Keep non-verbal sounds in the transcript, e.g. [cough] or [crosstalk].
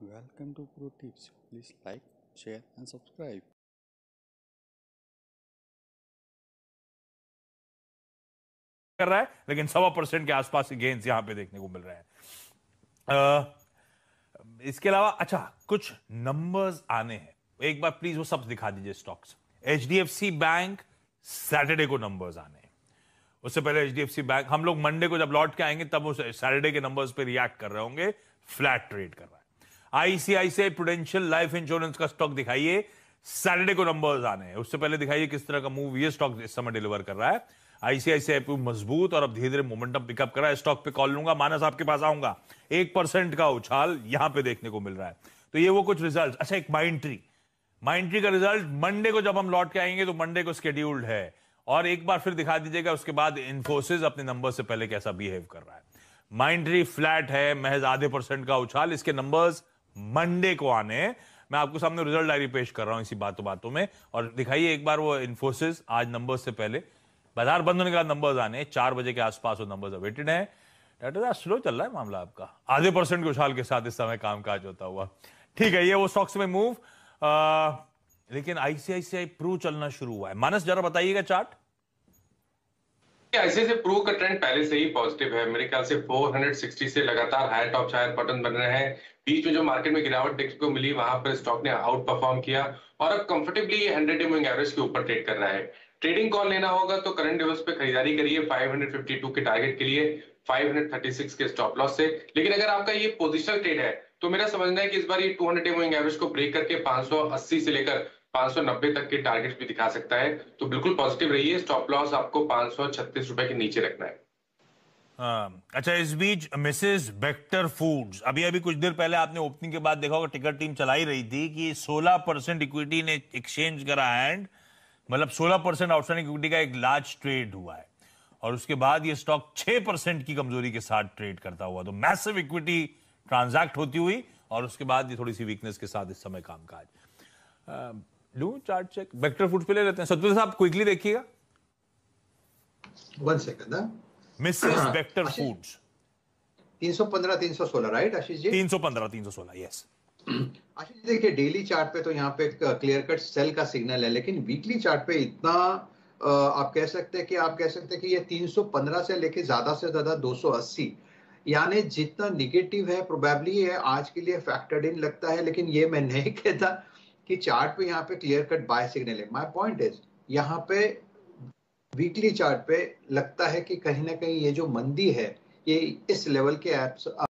Welcome to Pro Tips. Please like, share and subscribe. कर रहा है लेकिन सवा परसेंट के आसपास गेंस यहां पे देखने को मिल रहे हैं इसके अलावा अच्छा कुछ नंबर्स आने हैं एक बार प्लीज वो सब दिखा दीजिए स्टॉक्स एच बैंक सैटरडे को नंबर्स आने हैं उससे पहले एच बैंक हम लोग मंडे को जब लौट के आएंगे तब उस सैटरडे के नंबर्स पे रिएक्ट कर रहे होंगे फ्लैट ट्रेड कर रहा है आईसीआईसीआई प्रोडेंशियल लाइफ इंश्योरेंस का स्टॉक दिखाइए सैटरडे को नंबर्स आने हैं उससे पहले दिखाइए किस तरह का मूव ये स्टॉक इस समय डिलीवर कर रहा है आईसीआईसीआई मजबूत और अब धीरे धीरे मोमेंटम पिकअप कर रहा है स्टॉक पे कॉल लूंगा मानस आपके पास आऊंगा एक परसेंट का उछाल यहां पे देखने को मिल रहा है तो ये वो कुछ रिजल्ट अच्छा एक माइंट्री माइंट्री का रिजल्ट मंडे को जब हम लौट के आएंगे तो मंडे को स्केड्यूल्ड है और एक बार फिर दिखा दीजिएगा उसके बाद इन्फोसिस अपने नंबर से पहले कैसा बिहेव कर रहा है माइंड्री फ्लैट है महज आधे परसेंट का उछाल इसके नंबर्स मंडे को आने मैं आपको सामने रिजल्ट डायरी पेश कर रहा हूं इसी बातों बातों में और दिखाइए एक बार वो इन्फोसिस आज नंबर्स से पहले बाजार बंद होने के बाद नंबर्स आने चार बजे के आसपास वो नंबर्स अवेटेड है डाटा स्लो चल रहा है मामला आपका आधे परसेंट के उछाल के साथ इस समय कामकाज होता हुआ ठीक है ये वो स्टॉक्स में मूव आ, लेकिन आईसीआईसीआई प्रू चलना शुरू हुआ है मानस जरा बताइएगा चार्ट ऐसे से प्रो का ट्रेंड पहले से ही पॉजिटिव है मेरे ख्याल से 460 से लगातार हायर टॉप हायर बटन बन रहे हैं बीच में जो मार्केट में गिरावट देखने को मिली वहां पर स्टॉक ने आउट परफॉर्म किया और अब कंफर्टेबली ये हंड्रेड मूविंग एवरेज के ऊपर ट्रेड कर रहा है ट्रेडिंग कॉल लेना होगा तो करंट लेवल्स पे खरीदारी करिए 552 के टारगेट के लिए 536 के स्टॉप लॉस से लेकिन अगर आपका ये पोजिशनल ट्रेड है तो मेरा समझना है कि इस बार ये 200 डे मूविंग एवरेज को ब्रेक करके 580 से लेकर 590 तक के टारगेट भी दिखा सकता है तो बिल्कुल पॉजिटिव रहिए स्टॉप लॉस आपको पांच रुपए के नीचे रखना है हाँ, अच्छा इस बीच मिसेस बेक्टर फूड्स अभी अभी कुछ देर पहले आपने ओपनिंग के बाद देखा होगा टिकट टीम चलाई रही थी कि 16 परसेंट इक्विटी ने एक्सचेंज करा एंड मतलब 16 परसेंट आउटस्टैंडिंग इक्विटी का एक लार्ज ट्रेड हुआ है और उसके बाद ये स्टॉक 6 परसेंट की कमजोरी के साथ ट्रेड करता हुआ तो मैसिव इक्विटी ट्रांजैक्ट होती हुई और उसके बाद ये थोड़ी सी वीकनेस के साथ इस समय कामकाज do chart check vector food पे ले लेते हैं सत्तू साहब क्विकली देखिएगा one second Mrs vector foods 315 316 right Ashish ji 315 316 yes Ashish ji देखिए डेली चार्ट पे तो यहाँ पे क्लियर कट सेल का सिग्नल है लेकिन वीकली चार्ट पे इतना uh, आप कह सकते हैं कि आप कह सकते हैं कि ये 315 से लेके ज्यादा से ज्यादा 280 यानी जितना निगेटिव है प्रोबेबली आज के लिए फैक्टर्ड इन लगता है लेकिन ये मैं नहीं [laughs] कहता कि चार्ट पे यहाँ पे क्लियर कट बाय सिग्नल है माय पॉइंट इज यहाँ पे वीकली चार्ट पे लगता है कि कहीं ना कहीं ये जो मंदी है ये इस लेवल के एप्स